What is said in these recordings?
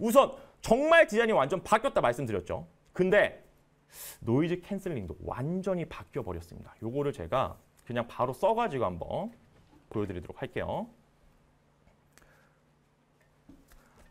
우선 정말 디자인이 완전 바뀌었다 말씀드렸죠. 근데 노이즈 캔슬링도 완전히 바뀌어 버렸습니다. 요거를 제가 그냥 바로 써가지고 한번 보여드리도록 할게요.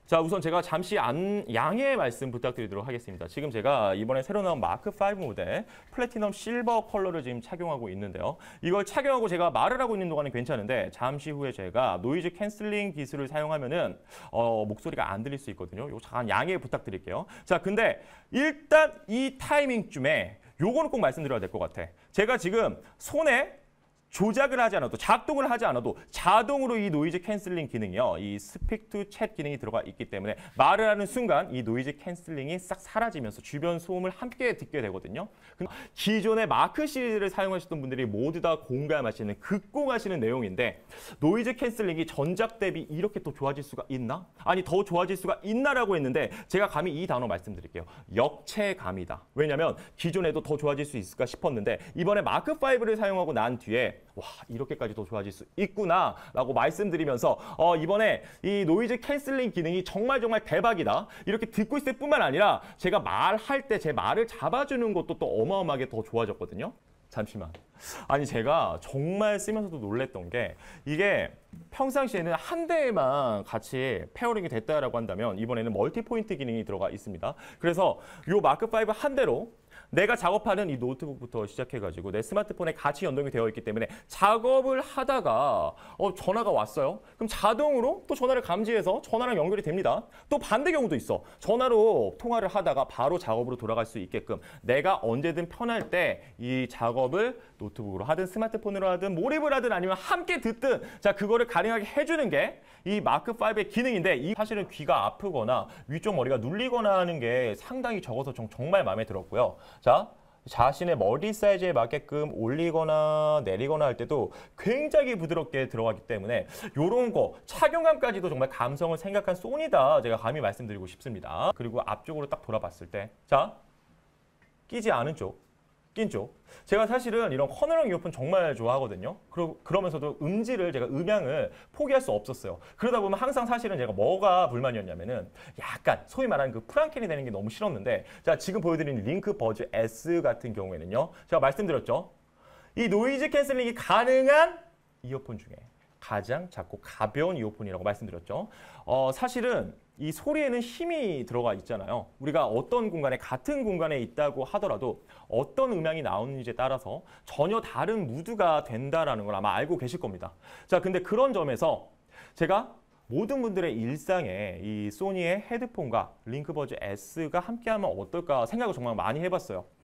자, 우선 제가 잠시 안, 양해 말씀 부탁드리도록 하겠습니다. 지금 제가 이번에 새로 나온 마크5 모델 플래티넘 실버 컬러를 지금 착용하고 있는데요. 이걸 착용하고 제가 말을 하고 있는 동안은 괜찮은데 잠시 후에 제가 노이즈 캔슬링 기술을 사용하면 은 어, 목소리가 안 들릴 수 있거든요. 이거 잠깐 양해 부탁드릴게요. 자, 근데 일단 이 타이밍쯤에 요거는 꼭 말씀드려야 될 것 같아. 제가 지금 손에 조작을 하지 않아도 작동을 하지 않아도 자동으로 이 노이즈 캔슬링 기능이요. 이 스픽 투챗 기능이 들어가 있기 때문에 말을 하는 순간 이 노이즈 캔슬링이 싹 사라지면서 주변 소음을 함께 듣게 되거든요. 그 기존의 마크 시리즈를 사용하셨던 분들이 모두 다 공감하시는 극공하시는 내용인데 노이즈 캔슬링이 전작 대비 이렇게 또 좋아질 수가 있나? 아니 더 좋아질 수가 있나라고 했는데 제가 감히 이 단어 말씀드릴게요. 역체감이다. 왜냐면 기존에도 더 좋아질 수 있을까 싶었는데 이번에 마크 5를 사용하고 난 뒤에 와, 이렇게까지도 좋아질 수 있구나라고 말씀드리면서 어, 이번에 이 노이즈 캔슬링 기능이 정말 정말 대박이다. 이렇게 듣고 있을 뿐만 아니라 제가 말할 때 제 말을 잡아주는 것도 또 어마어마하게 더 좋아졌거든요. 잠시만. 아니 제가 정말 쓰면서도 놀랬던 게 이게 평상시에는 한 대에만 같이 페어링이 됐다라고 한다면 이번에는 멀티 포인트 기능이 들어가 있습니다. 그래서 요 마크 5 한 대로 내가 작업하는 이 노트북부터 시작해가지고 내 스마트폰에 같이 연동이 되어 있기 때문에 작업을 하다가 어, 전화가 왔어요. 그럼 자동으로 또 전화를 감지해서 전화랑 연결이 됩니다. 또 반대 경우도 있어. 전화로 통화를 하다가 바로 작업으로 돌아갈 수 있게끔 내가 언제든 편할 때 이 작업을 노트북으로 하든 스마트폰으로 하든 몰입을 하든 아니면 함께 듣든 자 그거를 가능하게 해주는 게 이 마크5의 기능인데 이 사실은 귀가 아프거나 위쪽 머리가 눌리거나 하는 게 상당히 적어서 정말 마음에 들었고요. 자, 자신의 머리 사이즈에 맞게끔 올리거나 내리거나 할 때도 굉장히 부드럽게 들어가기 때문에 이런 거 착용감까지도 정말 감성을 생각한 소이다 제가 감히 말씀드리고 싶습니다. 그리고 앞쪽으로 딱 돌아봤을 때 자, 끼지 않은 쪽 있죠. 제가 사실은 이런 커널형 이어폰 정말 좋아하거든요. 그러, 그러면서도 음질을 제가 음향을 포기할 수 없었어요. 그러다 보면 항상 사실은 제가 뭐가 불만이었냐면은 약간 소위 말하는 그 프랑켄이 되는 게 너무 싫었는데 자 지금 보여드린 링크 버즈 S 같은 경우에는요. 제가 말씀드렸죠. 이 노이즈 캔슬링이 가능한 이어폰 중에 가장 작고 가벼운 이어폰이라고 말씀드렸죠. 어, 사실은 이 소리에는 힘이 들어가 있잖아요. 우리가 어떤 공간에 같은 공간에 있다고 하더라도 어떤 음향이 나오는지에 따라서 전혀 다른 무드가 된다라는 걸 아마 알고 계실 겁니다. 자, 근데 그런 점에서 제가 모든 분들의 일상에 이 소니의 헤드폰과 링크버즈 S가 함께하면 어떨까 생각을 정말 많이 해봤어요.